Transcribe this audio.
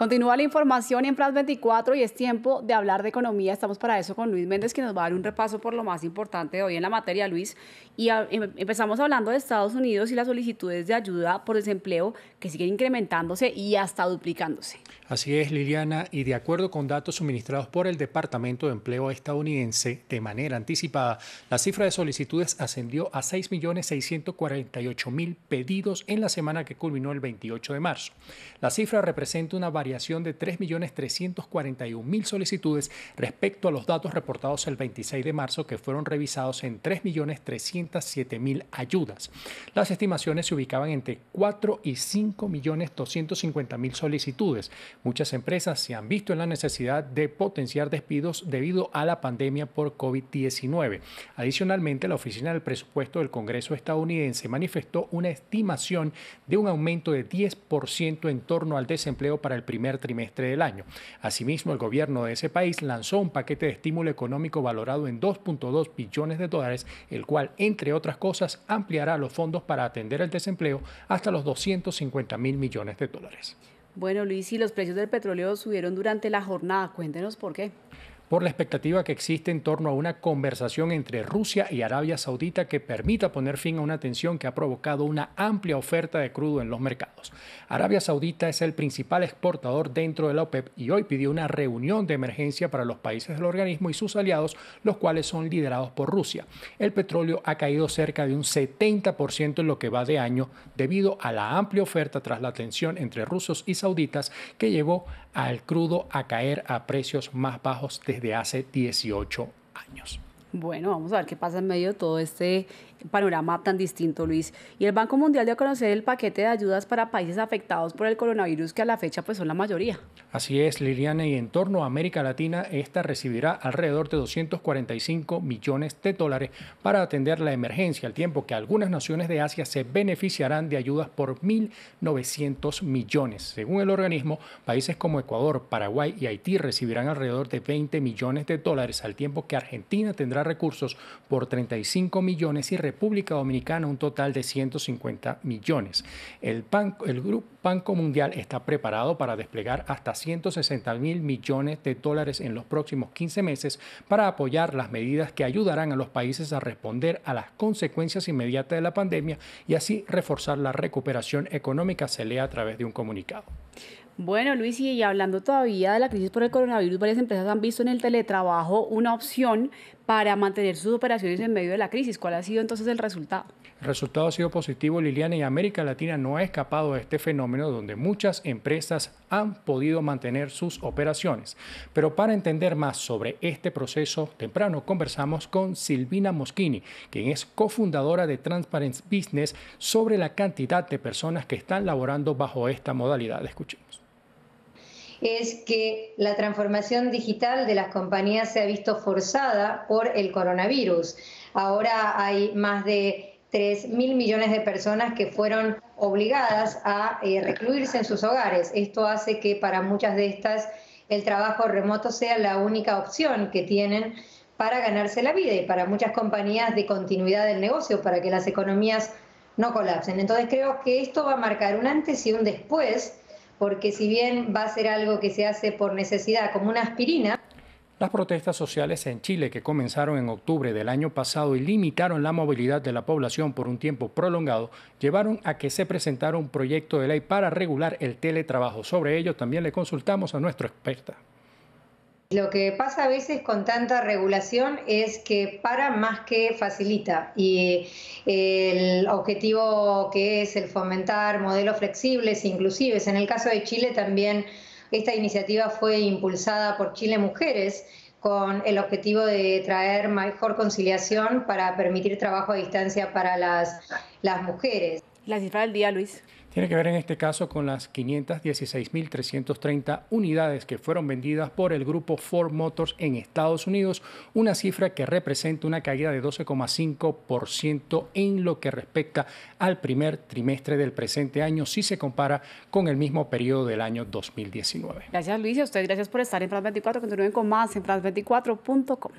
Continúa la información en Plan 24 y es tiempo de hablar de economía. Estamos para eso con Luis Méndez, que nos va a dar un repaso por lo más importante de hoy en la materia, Luis. Y em, empezamos hablando de Estados Unidos y las solicitudes de ayuda por desempleo que siguen incrementándose y hasta duplicándose. Así es, Liliana, y de acuerdo con datos suministrados por el Departamento de Empleo estadounidense de manera anticipada, la cifra de solicitudes ascendió a 6.648.000 pedidos en la semana que culminó el 28 de marzo. La cifra representa una variación de 3.341.000 solicitudes respecto a los datos reportados el 26 de marzo, que fueron revisados en 3.307.000 ayudas. Las estimaciones se ubicaban entre 4 y 5.250.000 solicitudes. Muchas empresas se han visto en la necesidad de potenciar despidos debido a la pandemia por COVID-19. Adicionalmente, la Oficina del Presupuesto del Congreso estadounidense manifestó una estimación de un aumento de 10% en torno al desempleo para el primer primer trimestre del año. Asimismo, el gobierno de ese país lanzó un paquete de estímulo económico valorado en 2.2 billones de dólares, el cual, entre otras cosas, ampliará los fondos para atender el desempleo hasta los 250 mil millones de dólares. Bueno, Luis, y los precios del petróleo subieron durante la jornada. Cuéntenos por qué por la expectativa que existe en torno a una conversación entre Rusia y Arabia Saudita que permita poner fin a una tensión que ha provocado una amplia oferta de crudo en los mercados. Arabia Saudita es el principal exportador dentro de la OPEP y hoy pidió una reunión de emergencia para los países del organismo y sus aliados, los cuales son liderados por Rusia. El petróleo ha caído cerca de un 70% en lo que va de año debido a la amplia oferta tras la tensión entre rusos y sauditas que llevó al crudo a caer a precios más bajos desde de hace 18 años. Bueno, vamos a ver qué pasa en medio de todo este panorama tan distinto, Luis. Y el Banco Mundial dio a conocer el paquete de ayudas para países afectados por el coronavirus, que a la fecha pues son la mayoría. Así es, Liliana, y en torno a América Latina, esta recibirá alrededor de 245 millones de dólares para atender la emergencia, al tiempo que algunas naciones de Asia se beneficiarán de ayudas por 1.900 millones. Según el organismo, países como Ecuador, Paraguay y Haití recibirán alrededor de 20 millones de dólares, al tiempo que Argentina tendrá recursos por 35 millones y República Dominicana un total de 150 millones. El, banco, el Grupo Banco Mundial está preparado para desplegar hasta 160 mil millones de dólares en los próximos 15 meses para apoyar las medidas que ayudarán a los países a responder a las consecuencias inmediatas de la pandemia y así reforzar la recuperación económica, se lee a través de un comunicado. Bueno, Luis, y hablando todavía de la crisis por el coronavirus, varias empresas han visto en el teletrabajo una opción para mantener sus operaciones en medio de la crisis. ¿Cuál ha sido entonces el resultado? El resultado ha sido positivo, Liliana, y América Latina no ha escapado de este fenómeno donde muchas empresas han podido mantener sus operaciones. Pero para entender más sobre este proceso temprano, conversamos con Silvina Moschini, quien es cofundadora de Transparent Business, sobre la cantidad de personas que están laborando bajo esta modalidad. Escuchemos es que la transformación digital de las compañías se ha visto forzada por el coronavirus. Ahora hay más de 3 mil millones de personas que fueron obligadas a eh, recluirse en sus hogares. Esto hace que para muchas de estas el trabajo remoto sea la única opción que tienen para ganarse la vida y para muchas compañías de continuidad del negocio, para que las economías no colapsen. Entonces creo que esto va a marcar un antes y un después porque si bien va a ser algo que se hace por necesidad, como una aspirina, las protestas sociales en Chile, que comenzaron en octubre del año pasado y limitaron la movilidad de la población por un tiempo prolongado, llevaron a que se presentara un proyecto de ley para regular el teletrabajo. Sobre ello también le consultamos a nuestro experta. Lo que pasa a veces con tanta regulación es que para más que facilita y el objetivo que es el fomentar modelos flexibles, e inclusives, en el caso de Chile también esta iniciativa fue impulsada por Chile Mujeres con el objetivo de traer mejor conciliación para permitir trabajo a distancia para las, las mujeres. La cifra del día, Luis. Tiene que ver en este caso con las 516.330 unidades que fueron vendidas por el grupo Ford Motors en Estados Unidos, una cifra que representa una caída de 12,5% en lo que respecta al primer trimestre del presente año si se compara con el mismo periodo del año 2019. Gracias Luis y a usted gracias por estar en trans 24. Continúen con más en fras 24com